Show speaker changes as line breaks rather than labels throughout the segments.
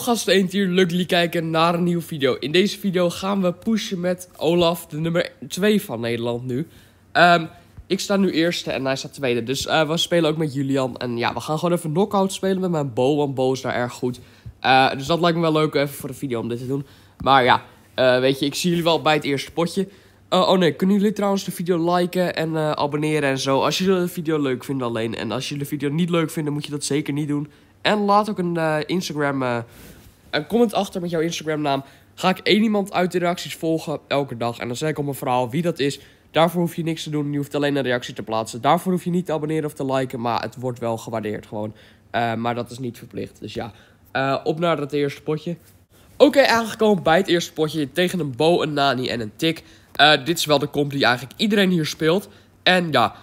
Gasten en hier, Luckily kijken naar een nieuwe video. In deze video gaan we pushen met Olaf, de nummer 2 van Nederland nu. Ehm, ik sta nu eerste en hij staat tweede. Dus eh, we spelen ook met Julian. En ja, we gaan gewoon even knockout spelen met mijn Bo, want Bo is daar erg goed. Eh, dus dat lijkt me wel leuk eh, even voor de video om dit te doen. Maar ja, weet je, ik zie jullie wel bij het eerste potje. oh nee, kunnen jullie trouwens de video liken en abonneren en zo. Als jullie de video leuk vinden alleen. En als jullie de video niet leuk vinden, moet je dat zeker niet doen. En laat ook een eh, Instagram. Eh, een comment achter met jouw Instagram-naam. Ga ik één iemand uit de reacties volgen elke dag. En dan zeg ik op mijn verhaal wie dat is. Daarvoor hoef je niks te doen. Je hoeft alleen een reactie te plaatsen. Daarvoor hoef je niet te abonneren of te liken. Maar het wordt wel gewaardeerd gewoon. Eh, maar dat is niet verplicht. Dus ja, op naar dat eerste potje. Oké, okay, aangekomen bij het eerste potje. Tegen een Bo, een Nani en een Tik. dit is wel de comp die eigenlijk iedereen hier speelt. En ja,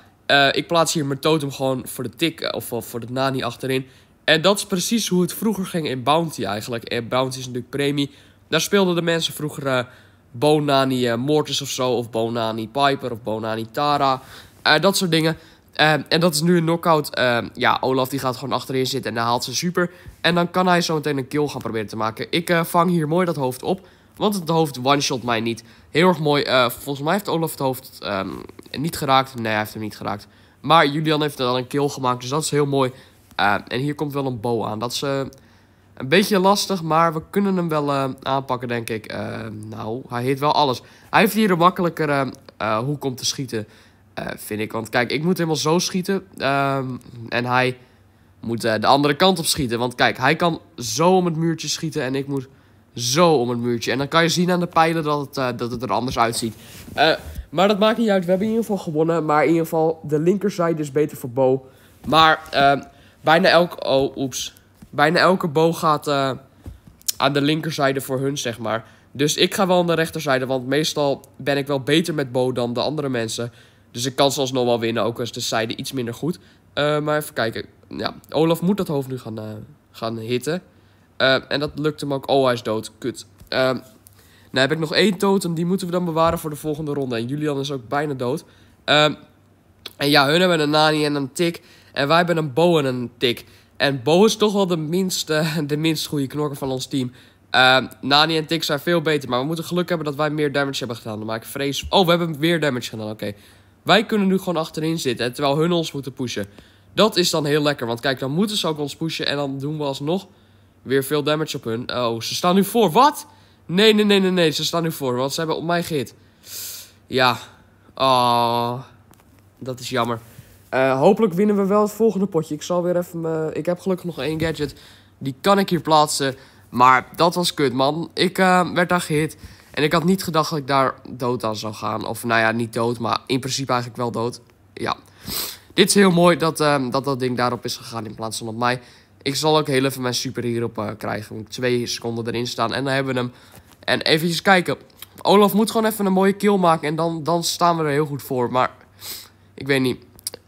ik plaats hier mijn totem gewoon voor de Tik of voor de Nani achterin. En dat is precies hoe het vroeger ging in Bounty eigenlijk. En Bounty is natuurlijk premie. Daar speelden de mensen vroeger eh, Bonani eh, Mortis of zo. Of Bonani Piper of Bonani Tara. Eh, dat soort dingen. en dat is nu een knockout. ja, Olaf die gaat gewoon achterin zitten en dan haalt ze super. En dan kan hij zo meteen een kill gaan proberen te maken. Ik vang hier mooi dat hoofd op. Want het hoofd one-shot mij niet. Heel erg mooi. volgens mij heeft Olaf het hoofd ehm, niet geraakt. Nee, hij heeft hem niet geraakt. Maar Julian heeft er dan een kill gemaakt. Dus dat is heel mooi en hier komt wel een bo aan. Dat is eh, een beetje lastig, maar we kunnen hem wel eh, aanpakken, denk ik. Eh, nou, hij heet wel alles. Hij heeft hier een makkelijker hoek om te schieten, vind ik. Want kijk, ik moet helemaal zo schieten. Ehm, en hij moet de andere kant op schieten. Want kijk, hij kan zo om het muurtje schieten en ik moet zo om het muurtje. En dan kan je zien aan de pijlen dat het, dat het er anders uitziet. maar dat maakt niet uit. We hebben in ieder geval gewonnen. Maar in ieder geval, de linkerzijde is beter voor Bo. Maar... Ehm, Bijna elke, oh, oeps. Bijna elke boog gaat eh, aan de linkerzijde voor hun, zeg maar. Dus ik ga wel aan de rechterzijde, want meestal ben ik wel beter met bo dan de andere mensen. Dus ik kan zelfs nog wel winnen, ook als de zijde iets minder goed. Eh, maar even kijken. Ja, Olaf moet dat hoofd nu gaan, eh, gaan hitten. en dat lukt hem ook. Oh, hij is dood. Kut. Ehm, nou heb ik nog één totem, die moeten we dan bewaren voor de volgende ronde. En Julian is ook bijna dood. Ehm, en ja, hun hebben een Nani en een Tik. En wij hebben een Bo en een Tik. En Bo is toch wel de minst, eh, de minst goede knokker van ons team. Ehm, Nani en Tik zijn veel beter. Maar we moeten geluk hebben dat wij meer damage hebben gedaan. Maar ik vrees... Oh, we hebben weer damage gedaan. Oké. Wij kunnen nu gewoon achterin zitten. Terwijl hun ons moeten pushen. Dat is dan heel lekker. Want kijk, dan moeten ze ook ons pushen. En dan doen we alsnog weer veel damage op hun. Oh, ze staan nu voor. Wat? Nee, nee, nee, nee, nee. Ze staan nu voor. Want ze hebben op mij gehit. Ja. Oh. Dat is jammer. Eh, hopelijk winnen we wel het volgende potje. Ik zal weer even. Me... Ik heb gelukkig nog één gadget. Die kan ik hier plaatsen. Maar dat was kut, man. Ik eh, werd daar gehit. En ik had niet gedacht dat ik daar dood aan zou gaan. Of nou ja, niet dood, maar in principe eigenlijk wel dood. Ja. Dit is heel mooi dat ehm, dat, dat ding daarop is gegaan in plaats van op mij. Ik zal ook heel even mijn super hierop eh, krijgen. Moet twee seconden erin staan en dan hebben we hem. En eventjes kijken. Olaf moet gewoon even een mooie kill maken. En dan, dan staan we er heel goed voor. Maar ik weet niet.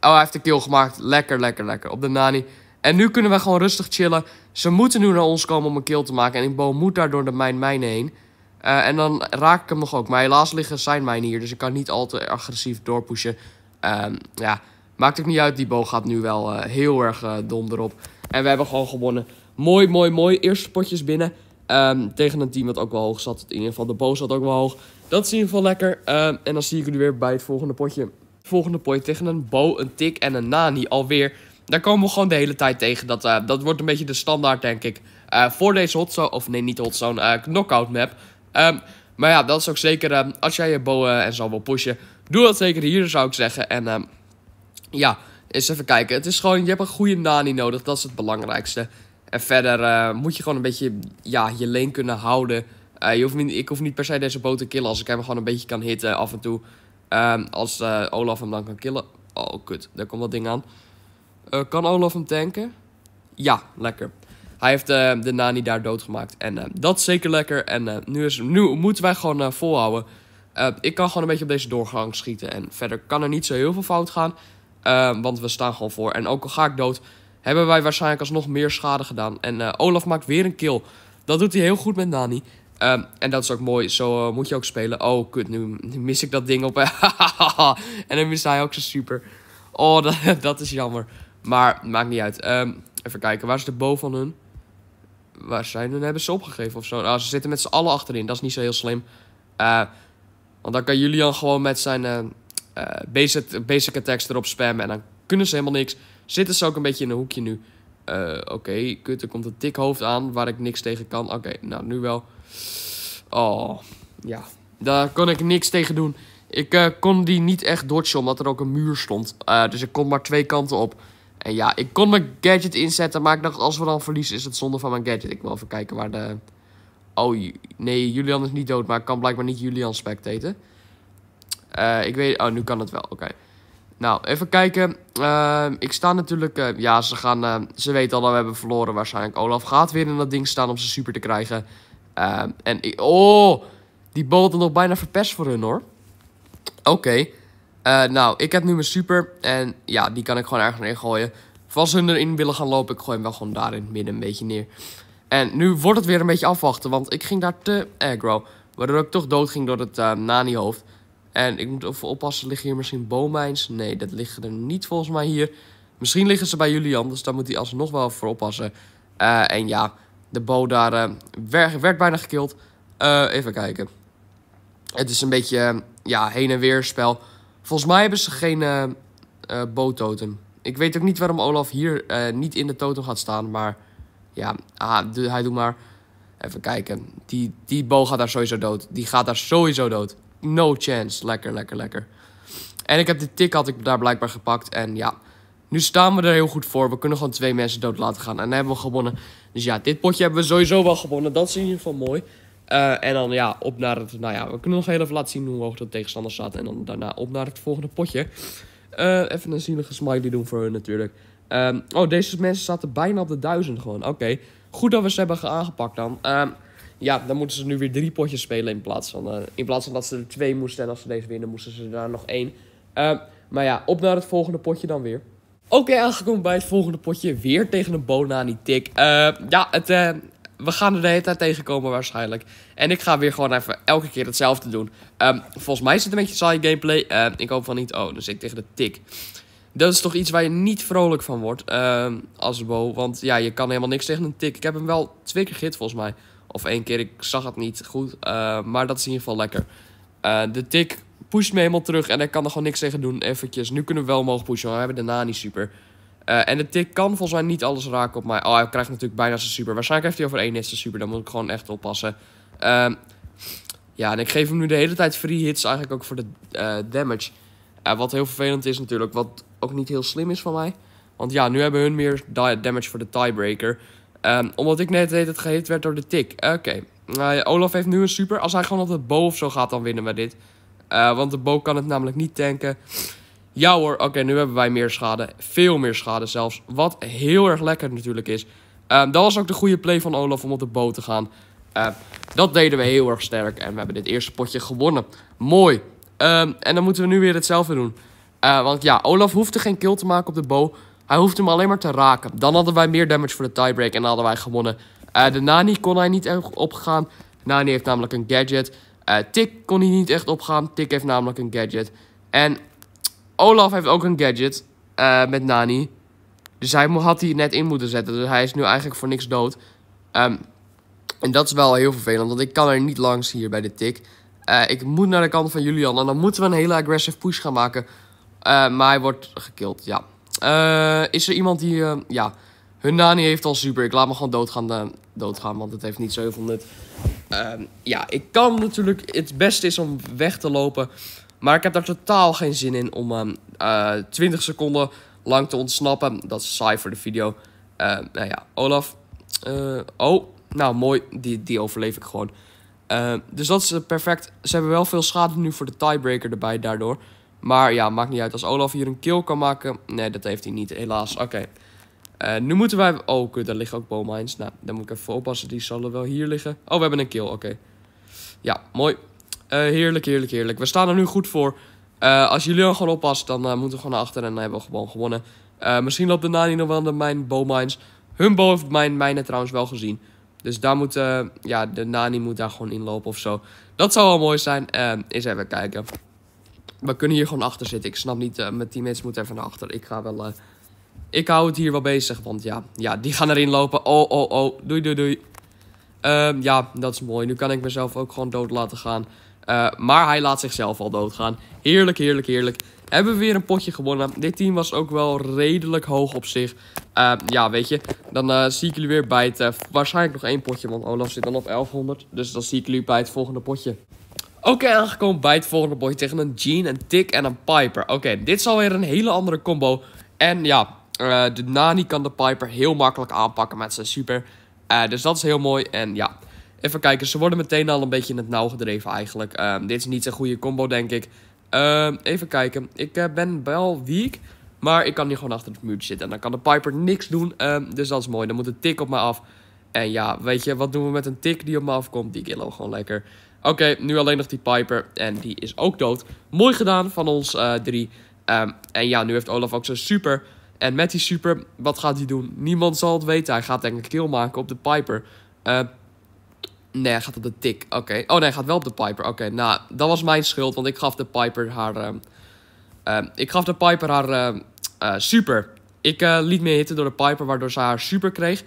Oh, hij heeft de kill gemaakt. Lekker, lekker, lekker. Op de nani. En nu kunnen we gewoon rustig chillen. Ze moeten nu naar ons komen om een kill te maken. En die boom moet daar door de mijn mijnen heen. Eh, en dan raak ik hem nog ook. Maar helaas liggen zijn mijnen hier. Dus ik kan niet al te agressief doorpushen. Ehm, ja, maakt ook niet uit. Die boom gaat nu wel eh, heel erg eh, dom erop. En we hebben gewoon gewonnen. Mooi, mooi, mooi. Eerste potjes binnen. Ehm, tegen een team dat ook wel hoog zat. In ieder geval, de boos zat ook wel hoog. Dat is in ieder geval lekker. Ehm, en dan zie ik jullie weer bij het volgende potje volgende point tegen een Bo, een Tik en een Nani alweer. Daar komen we gewoon de hele tijd tegen. Dat, eh, dat wordt een beetje de standaard, denk ik. Eh, voor deze hotzone, of nee, niet hotzone, uh, eh, knockout map. Ehm, maar ja, dat is ook zeker, ehm, als jij je Bo en zo wil pushen, doe dat zeker hier, zou ik zeggen. En ehm, ja, eens even kijken. Het is gewoon, je hebt een goede Nani nodig, dat is het belangrijkste. En verder moet je gewoon een beetje ja, je lane kunnen houden. je hoeft niet, ik hoef niet per se deze bo te killen als ik hem gewoon een beetje kan hitten af en toe. Ehm, als eh, Olaf hem dan kan killen. Oh, kut. Daar komt wat ding aan. Eh, kan Olaf hem tanken? Ja, lekker. Hij heeft eh, de Nani daar doodgemaakt. En dat is zeker lekker. En nu, is, nu moeten wij gewoon volhouden. ik kan gewoon een beetje op deze doorgang schieten. En verder kan er niet zo heel veel fout gaan. Ehm, want we staan gewoon voor. En ook al ga ik dood, hebben wij waarschijnlijk alsnog meer schade gedaan. En Olaf maakt weer een kill. Dat doet hij heel goed met Nani. Ehm, en dat is ook mooi. Zo eh, moet je ook spelen. Oh, kut, nu, mis ik dat ding op. en dan mist hij ook zo super. Oh, dat, dat, is jammer. Maar maakt niet uit. Ehm, even kijken, waar is de boven van hun? Waar zijn hun? Hebben ze opgegeven of zo? Nou, ze zitten met z'n allen achterin. Dat is niet zo heel slim. Eh, want dan kan Julian gewoon met zijn eh, basic, basic attacks erop spammen. En dan kunnen ze helemaal niks. Zitten ze ook een beetje in een hoekje nu. Oké, kut, er komt een dik hoofd aan waar ik niks tegen kan. Oké, nou nu wel. Oh, ja. Daar kon ik niks tegen doen. Ik eh, kon die niet echt dodgen, omdat er ook een muur stond. Eh, dus ik kon maar twee kanten op. En ja, ik kon mijn gadget inzetten, maar ik dacht, als we dan verliezen, is het zonde van mijn gadget. Ik wil even kijken waar de... Oh, nee, Julian is niet dood, maar ik kan blijkbaar niet Julian spectaten. Uh, ik weet... Oh, nu kan het wel. Oké. Nou, even kijken. ik sta natuurlijk... ja, ze gaan... ze weten al dat we hebben verloren waarschijnlijk. Olaf gaat weer in dat ding staan om ze super te krijgen. Ehm, en ik, oh, die bolde nog bijna verpest voor hun hoor. Oké. Eh, nou, ik heb nu mijn super. En ja, die kan ik gewoon ergens neer gooien. Of als hun erin willen gaan lopen, ik gooi hem wel gewoon daar in het midden een beetje neer. En nu wordt het weer een beetje afwachten, want ik ging daar te aggro. Waardoor ik toch dood ging door het uh, nani-hoofd. En ik moet even oppassen, liggen hier misschien boomijns? Nee, dat liggen er niet volgens mij hier. Misschien liggen ze bij Julian, dus daar moet hij alsnog wel voor oppassen. Eh, en ja, de Bo daar eh, werd, bijna gekild. Eh, even kijken. Het is een beetje eh, ja, heen en weer spel. Volgens mij hebben ze geen uh, uh, Ik weet ook niet waarom Olaf hier niet in de totem gaat staan. Maar ja, ah, hij doet maar. Even kijken. Die, die gaat daar sowieso dood. Die gaat daar sowieso dood. No chance. Lekker, lekker, lekker. En ik heb de tik had ik daar blijkbaar gepakt. En ja, nu staan we er heel goed voor. We kunnen gewoon twee mensen dood laten gaan. En dan hebben we gewonnen. Dus ja, dit potje hebben we sowieso wel gewonnen. Dat is in ieder geval mooi. Eh, en dan ja, op naar het... Nou ja, we kunnen nog heel even laten zien hoe hoog de tegenstander staat. En dan daarna op naar het volgende potje. Eh, even een zielige smiley doen voor hun natuurlijk. Um, oh, deze mensen zaten bijna op de duizend gewoon. Oké, goed dat we ze hebben aangepakt dan. Ehm, ja, dan moeten ze nu weer drie potjes spelen in plaats van... Eh, in plaats van dat ze er twee moesten en als ze deze winnen moesten ze daar nog één. Ehm, maar ja, op naar het volgende potje dan weer. Oké, aangekomen bij het volgende potje. Weer tegen een die tik. Eh, ja, het, eh, we gaan er de hele tijd tegenkomen waarschijnlijk. En ik ga weer gewoon even elke keer hetzelfde doen. Ehm, volgens mij is het een beetje saai gameplay. Eh, ik hoop van niet. Oh, dus ik tegen de tik. Dat is toch iets waar je niet vrolijk van wordt ehm, als bo. Want ja, je kan helemaal niks tegen een tik. Ik heb hem wel twee keer gehit volgens mij. Of één keer, ik zag het niet goed. maar dat is in ieder geval lekker. de tik pusht me helemaal terug en ik kan er gewoon niks tegen doen, eventjes. Nu kunnen we wel omhoog pushen, maar we hebben daarna niet super. Eh, en de tik kan volgens mij niet alles raken op mij. Oh, hij krijgt natuurlijk bijna zijn super. Waarschijnlijk heeft hij over één hit zijn super, dan moet ik gewoon echt oppassen. Ehm, ja, en ik geef hem nu de hele tijd free hits eigenlijk ook voor de eh, damage. Uh, wat heel vervelend is natuurlijk, wat ook niet heel slim is van mij. Want ja, nu hebben hun meer damage voor de tiebreaker. Ehm, omdat ik net het geheet werd door de tik. Oké. Olaf heeft nu een super. Als hij gewoon op de bow of zo gaat, dan winnen we dit. Eh, want de Bow kan het namelijk niet tanken. Ja hoor, oké, nu hebben wij meer schade. Veel meer schade zelfs. Wat heel erg lekker natuurlijk is. Ehm, dat was ook de goede play van Olaf om op de boot te gaan. Ehm, dat deden we heel erg sterk. En we hebben dit eerste potje gewonnen. Mooi. Ehm, en dan moeten we nu weer hetzelfde doen. Eh, want ja, Olaf hoefde geen kill te maken op de bow. Hij hoefde hem alleen maar te raken. Dan hadden wij meer damage voor de tiebreak en dan hadden wij gewonnen. Eh, de Nani kon hij niet opgegaan. Nani heeft namelijk een gadget. Eh, tik kon hij niet echt opgaan. Tik heeft namelijk een gadget. En Olaf heeft ook een gadget eh, met Nani. Dus hij had hij net in moeten zetten. Dus hij is nu eigenlijk voor niks dood. Ehm, en dat is wel heel vervelend, want ik kan er niet langs hier bij de tik. Eh, ik moet naar de kant van Julian en dan moeten we een hele aggressive push gaan maken. maar hij wordt gekild, ja. is er iemand die... ja, hun Nani heeft al super. Ik laat me gewoon doodgaan, doodgaan want het heeft niet zoveel nut. Ehm, ja, ik kan natuurlijk. Het beste is om weg te lopen. Maar ik heb daar totaal geen zin in om 20 ehm, eh, seconden lang te ontsnappen. Dat is saai voor de video. Ehm, nou ja, Olaf. Eh, oh, nou mooi. Die, die overleef ik gewoon. dus dat is eh, perfect. Ze hebben wel veel schade nu voor de tiebreaker erbij daardoor. Maar ja, maakt niet uit. Als Olaf hier een kill kan maken. Nee, dat heeft hij niet, helaas. Oké. Eh, nu moeten wij... Oh, kut, daar liggen ook bowmines. Nou, dan moet ik even oppassen. Die zullen wel hier liggen. Oh, we hebben een kill. Oké. Ja, mooi. Eh, heerlijk, heerlijk, heerlijk. We staan er nu goed voor. Eh, als jullie dan gewoon oppassen, dan moeten we gewoon naar achteren en dan hebben we gewoon gewonnen. misschien loopt de Nani nog wel naar mijn bowmines. Hun bow heeft mijn mijnen trouwens wel gezien. Dus daar moet, ja, de Nani moet daar gewoon inlopen of zo. Dat zou wel mooi zijn. eens even kijken. We kunnen hier gewoon achter zitten. Ik snap niet, mijn teammates moeten even naar achter. Ik ga wel ik hou het hier wel bezig, want ja, ja die gaan erin lopen. Oh, oh, oh, doei, doei, doei. Ehm, ja, dat is mooi. Nu kan ik mezelf ook gewoon dood laten gaan. Eh, maar hij laat zichzelf al doodgaan. Heerlijk, heerlijk, heerlijk. Hebben we weer een potje gewonnen. Dit team was ook wel redelijk hoog op zich. Ehm, ja, weet je. Dan eh, zie ik jullie weer bij het... Eh, waarschijnlijk nog één potje, want Olaf zit dan op 1100. Dus dan zie ik jullie bij het volgende potje. Oké, aangekomen bij het volgende potje tegen een Jean, een Tick en een Piper. Oké, dit zal weer een hele andere combo. En ja, eh, de Nani kan de Piper heel makkelijk aanpakken met zijn super. Eh, dus dat is heel mooi. En ja, even kijken. Ze worden meteen al een beetje in het nauw gedreven eigenlijk. Ehm, dit is niet zo'n goede combo, denk ik. Ehm, even kijken. Ik eh, ben wel weak. Maar ik kan hier gewoon achter de muur zitten. En dan kan de Piper niks doen. Ehm, dus dat is mooi. Dan moet een tik op me af. En ja, weet je, wat doen we met een tik die op me afkomt? Die killen we gewoon lekker. Oké, nu alleen nog die Piper. En die is ook dood. Mooi gedaan van ons drie. en ja, nu heeft Olaf ook zijn super. En met die super, wat gaat hij doen? Niemand zal het weten. Hij gaat denk ik kill maken op de Piper. Uh, nee, hij gaat op de tik. Oké. Oh nee, hij gaat wel op de Piper. Oké, nou, dat was mijn schuld. Want ik gaf de Piper haar... Eh, eh, ik gaf de Piper haar super. Ik liet me hitten door de Piper, waardoor ze haar super kreeg.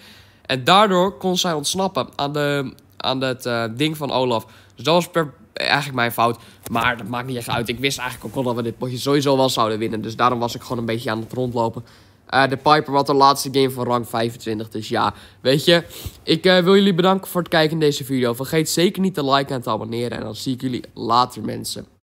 En daardoor kon zij ontsnappen aan, de, aan het ding van Olaf. Dus dat was per, eigenlijk mijn fout. Maar dat maakt niet echt uit. Ik wist eigenlijk ook al dat we dit potje sowieso wel zouden winnen. Dus daarom was ik gewoon een beetje aan het rondlopen. Eh, de Piper wat de laatste game van rang 25. Dus ja, weet je. Ik eh, wil jullie bedanken voor het kijken in deze video. Vergeet zeker niet te liken en te abonneren. En dan zie ik jullie later mensen.